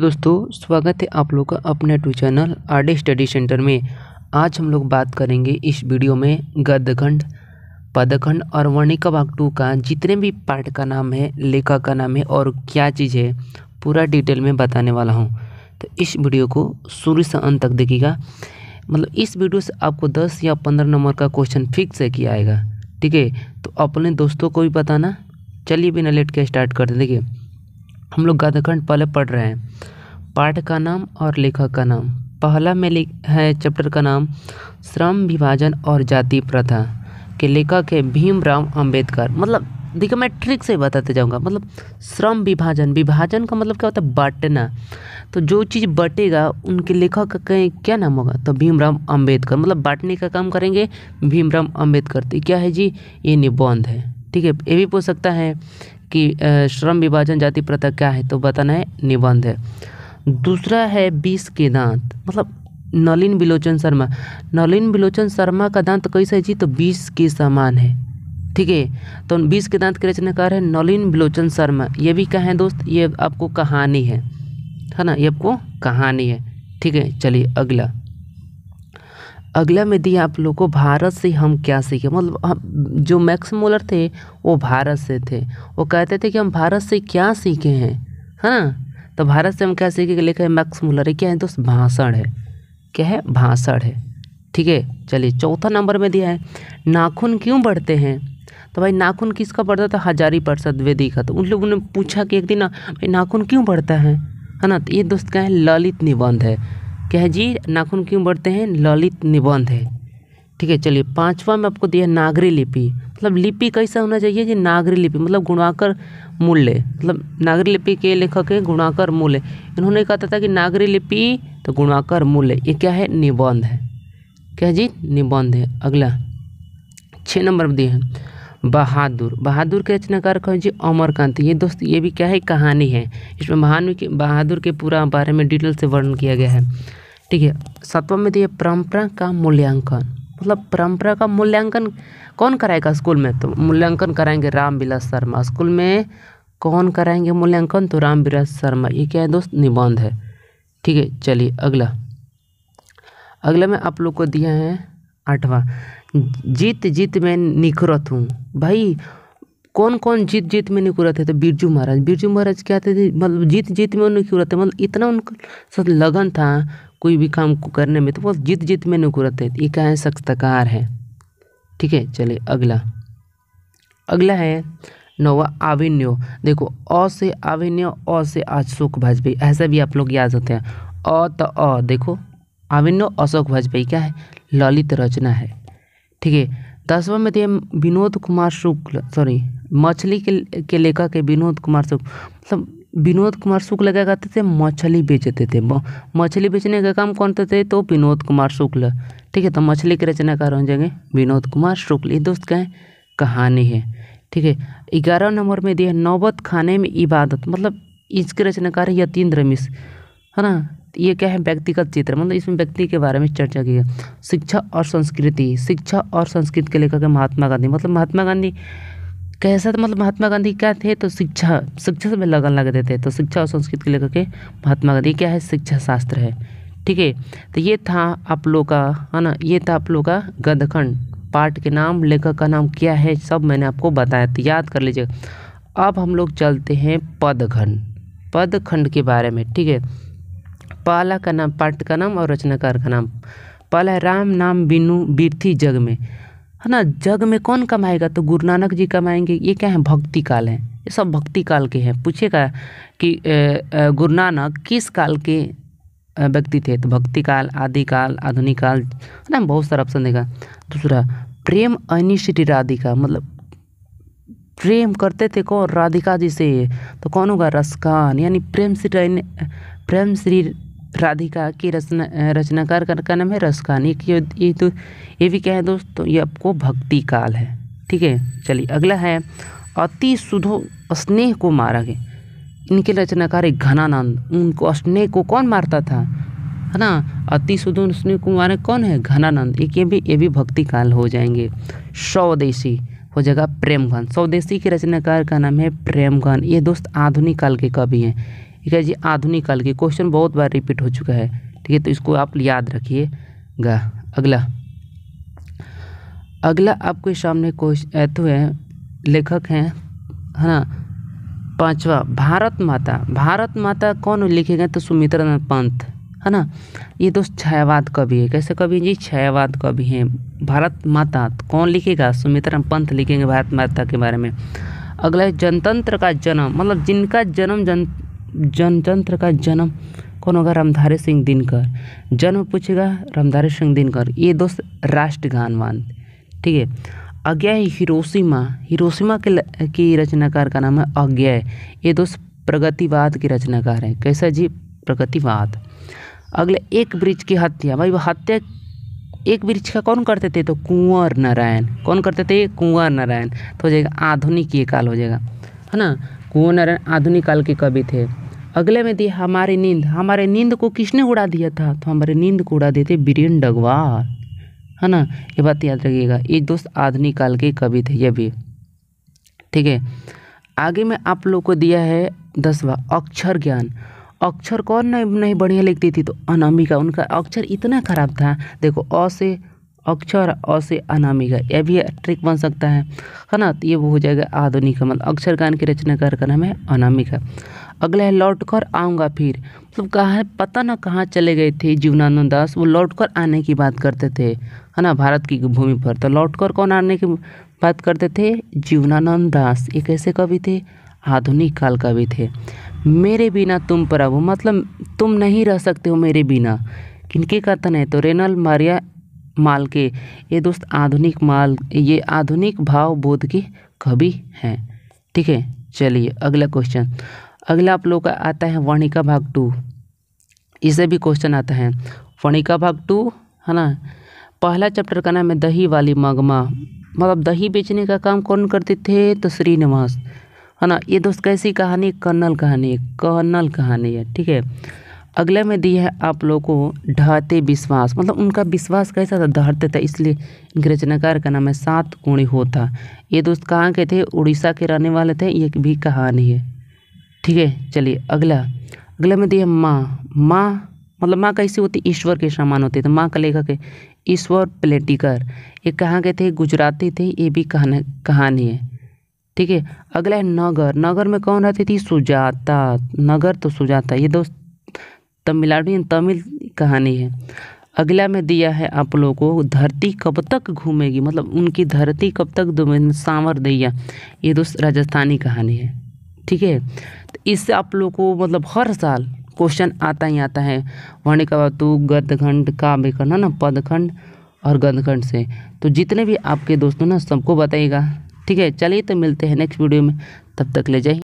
दोस्तों स्वागत है आप लोग का अपने टू चैनल आर स्टडी सेंटर में आज हम लोग बात करेंगे इस वीडियो में गद्यखंड पदखंड और वर्णिका भाग टू का जितने भी पार्ट का नाम है लेखक का नाम है और क्या चीज़ है पूरा डिटेल में बताने वाला हूं तो इस वीडियो को शुरू से अंत तक देखिएगा मतलब इस वीडियो से आपको दस या पंद्रह नंबर का क्वेश्चन फिक्स है कि आएगा ठीक है तो अपने दोस्तों को भी बताना चलिए बिना लेट के स्टार्ट कर देखिए हम लोग गदखंड पहले पढ़ रहे हैं पाठ का नाम और लेखक का नाम पहला में है चैप्टर का नाम श्रम विभाजन और जाति प्रथा के लेखक है भीमराव अंबेडकर मतलब देखिए मैं ट्रिक से बताते जाऊंगा मतलब श्रम विभाजन विभाजन का मतलब क्या होता है बांटना तो जो चीज़ बटेगा उनके लेखक का कहीं क्या नाम होगा तो भीमराव अंबेडकर मतलब बांटने का काम करेंगे भीमराव अंबेडकर तो क्या है जी ये निबंध है ठीक है ये भी पूछ सकता है कि श्रम विभाजन जाति प्रथा क्या है तो बताना है निबंध है दूसरा है बीस के दांत मतलब नलिन बिलोचन शर्मा नलिन बिलोचन शर्मा का दांत कैसा है जी तो बीस के समान है ठीक है तो बीस के दांत के रचनाकार है नलिन बिलोचन शर्मा ये भी कहाँ है दोस्त ये आपको कहानी है है ना ये आपको कहानी है ठीक है चलिए अगला अगला में दिया आप लोग को भारत से हम क्या सीखे मतलब हम जो मैक्स मोलर थे वो भारत से थे वो कहते थे कि हम भारत से क्या सीखे हैं है ना तो भारत से हम क्या सीखे लेकर है मैक्स मोलर क्या है दोस्त भाषण है क्या है भाषण है ठीक है चलिए चौथा नंबर में दिया है नाखून क्यों बढ़ते हैं तो भाई नाखून किसका बढ़ता था हजारी प्रसाद वेदी का तो उन लोगों ने पूछा कि एक दिन भाई नाखून क्यों बढ़ता है है ना तो ये दोस्त क्या है ललित निबंध है जी नाखून क्यों बढ़ते हैं ललित निबंध है ठीक है चलिए पांचवा में आपको दिया नागरी लिपि मतलब लिपि कैसा होना चाहिए जी नागरी लिपि मतलब गुणाकर मूल्य मतलब नागरी लिपि के लेखक है गुणाकर मूल्य इन्होंने कहा था कि नागरी लिपि तो गुणाकर मूल्य ये क्या है निबंध है क्या जी निबंध है अगला छः नंबर दिए हैं बहादुर बहादुर के रचनाकार कौन जी अमरकांत ये दोस्त ये भी क्या है कहानी है इसमें महान बहादुर के पूरा बारे में डिटेल से वर्णन किया गया है ठीक है सातवां में दिए तो परंपरा का मूल्यांकन मतलब परंपरा का मूल्यांकन कौन कराएगा स्कूल में तो मूल्यांकन कराएंगे राम बिलास शर्मा स्कूल में कौन कराएंगे मूल्यांकन तो राम बिलास शर्मा ये क्या है दोस्त निबंध है ठीक है चलिए अगला अगला में आप लोग को दिया है आठवां जीत जीत में निखुरत हूँ भाई कौन कौन जीत जीत में निकुरत है तो बिरजू महाराज बिरजू महाराज क्या थे मतलब जीत जीत में निकुरत है मतलब इतना उनका लगन था कोई भी काम को करने में तो वो जित जीत में नुकुरत है ये क्या है सख्तकार है ठीक है चले अगला अगला है नोवा आविन्यो देखो अ से आविन्यो अ से अशोक वाजपेयी ऐसा भी आप लोग याद होते हैं अ तो अ देखो आविन्यो अशोक वाजपेयी क्या है ललित रचना है ठीक है दसवा में थे तो विनोद कुमार शुक्ल सॉरी मछली के के लेखक है विनोद कुमार शुक्ल मतलब विनोद कुमार शुक्ल क्या करते थे मछली बेचते थे मछली बेचने का काम कौन करते थे तो विनोद कुमार शुक्ल ठीक है तो मछली के रचनाकार हो जाएंगे विनोद कुमार शुक्ल ये दोस्त कहें कहानी है ठीक है ग्यारह नंबर में दिया नौबत खाने में इबादत मतलब इसके रचनाकार है यतीन्द्र मिश्र है ना ये क्या है व्यक्तिगत चित्र मतलब इसमें व्यक्ति के बारे में चर्चा की है शिक्षा और संस्कृति शिक्षा और संस्कृति के लेखक है महात्मा गांधी मतलब महात्मा गांधी कैसा था तो मतलब महात्मा गांधी क्या थे तो शिक्षा शिक्षा से लगन लग देते तो शिक्षा और संस्कृत के लेकर के महात्मा गांधी क्या है शिक्षा शास्त्र है ठीक है तो ये था आप लोग का है ना ये था आप लोग का गदखंड पाठ के नाम लेखक का नाम क्या है सब मैंने आपको बताया तो याद कर लीजिए अब हम लोग चलते हैं पदखंड पदखंड के बारे में ठीक है पाला का नाम पाठ का नाम और रचनाकार का नाम पाला है राम नाम बिनु बीर्थी जग में है ना जग में कौन कमाएगा तो गुरु नानक जी कमाएंगे ये क्या है भक्ति काल है ये सब भक्ति काल के हैं पूछेगा कि गुरु नानक किस काल के व्यक्ति थे तो भक्ति काल आदि काल आधुनिक काल है ना बहुत सारा ऑप्शन देगा दूसरा प्रेम अनिश्चित राधिका मतलब प्रेम करते थे कौन राधिका जी से तो कौन होगा रसकान यानी प्रेम श्री प्रेम श्री राधिका की रचना रचनाकार का नाम है रसकान एक ये तो ये भी क्या है दोस्तों ये आपको भक्ति काल है ठीक है चलिए अगला है अति सुधो स्नेह को मारा गया इनके रचनाकार एक घनानंद उनको स्नेह को कौन मारता था है ना अति सुधो स्नेह को मारे कौन है घनानंद एक ये भी ये भी भक्ति काल हो जाएंगे स्वदेशी हो जाएगा प्रेमघन स्वदेशी के रचनाकार का नाम है प्रेमघन ये दोस्त आधुनिक काल के कवि हैं ठीक है जी आधुनिक काल की क्वेश्चन बहुत बार रिपीट हो चुका है ठीक है तो इसको आप याद रखिएगा अगला अगला आपके सामने क्वेश्चन तो है लेखक हैं है ना पांचवा भारत माता भारत माता कौन लिखेगा तो सुमित्रा पंत है ना ये दोस्त तो छायावाद कवि है कैसे कवि जी छायावाद कवि हैं भारत माता कौन लिखेगा सुमित्रा पंत लिखेंगे भारत माता के बारे में अगला जनतंत्र का जन्म मतलब जिनका जन्म जन जनतंत्र का जन्म कौन होगा रामधारी सिंह दिनकर जन्म पूछेगा रामधारी सिंह दिनकर ये दोस्त राष्ट्रगान मान ठीक है अज्ञा हिरोशिमा हिरोशिमा के की रचनाकार का नाम है अज्ञा ये दोस्त प्रगतिवाद के रचनाकार हैं कैसा जी प्रगतिवाद अगले एक वृक्ष की हत्या भाई वो हत्या एक वृक्ष का कौन करते थे तो कुंवर नारायण कौन करते थे कुंवर नारायण तो हो जाएगा आधुनिक ये काल हो जाएगा है ना कुंवर नारायण आधुनिक काल के कवि थे अगले में दिया हमारी नींद हमारे नींद को किसने उड़ा दिया था तो हमारे नींद को उड़ा देते बीरेन डगवार है ना ये बात याद रखिएगा ये दोस्त आधुनिक काल के कवि थे ये भी ठीक है आगे में आप लोग को दिया है दसवा अक्षर ज्ञान अक्षर कौन नहीं, नहीं बढ़िया लिखती थी तो अनामिका उनका अक्षर इतना खराब था देखो अ से अक्षर अ से अनामिका यह भी ट्रिक बन सकता है है ना तो ये वो हो जाएगा आधुनिक मतलब अक्षर ज्ञान के रचनाकार का नाम है अनामिका अगला है लौट कर आऊँगा फिर मतलब कहाँ पता ना कहाँ चले गए थे जीवनानंद दास वो लौट कर आने की बात करते थे है ना भारत की भूमि पर तो लौट कर कौन आने की बात करते थे जीवनानंद दास ये कैसे कवि थे आधुनिक काल कवि थे मेरे बिना तुम पर अब मतलब तुम नहीं रह सकते हो मेरे बिना किनके कथन है तो रेनल मारिया माल के ये दोस्त आधुनिक माल ये आधुनिक भाव बोध के कवि हैं ठीक है चलिए अगला क्वेश्चन अगला आप लोग का आता है वर्णिका भाग टू इसे भी क्वेश्चन आता है वर्णिका भाग टू है ना पहला चैप्टर का नाम है दही वाली मगमा मतलब दही बेचने का काम कौन करते थे तो श्रीनिवास है ना ये दोस्त कैसी कहानी कर्नल कहानी है कर्नल कहानी है ठीक है अगले में दी है आप लोगों को ढहते विश्वास मतलब उनका विश्वास कैसा था धरते था इसलिए इनके रचनाकार का नाम है सात कोणी होता ये दोस्त कहाँ के थे उड़ीसा के रहने वाले थे ये भी कहानी है ठीक है चलिए अगला अगला में दिया माँ माँ मतलब माँ कैसी होती ईश्वर के समान होते तो माँ का लेखक है ईश्वर प्लेटिकर ये कहाँ के थे गुजराती थे ये भी कहानी कहानी है ठीक है अगला है नगर नगर में कौन रहती थी सुजाता नगर तो सुजाता ये दोस्त तमिलनाडु तमिल कहानी है अगला में दिया है आप लोगों को धरती कब तक घूमेगी मतलब उनकी धरती कब तक सांवर दैया ये दोस्त राजस्थानी कहानी है ठीक है तो इससे आप लोग को मतलब हर साल क्वेश्चन आता ही आता है वर्णिक का धातु गदखंड का भी है ना पदखंड और गदखंड से तो जितने भी आपके दोस्तों ना सबको बताइएगा ठीक है चलिए तो मिलते हैं नेक्स्ट वीडियो में तब तक ले जाइए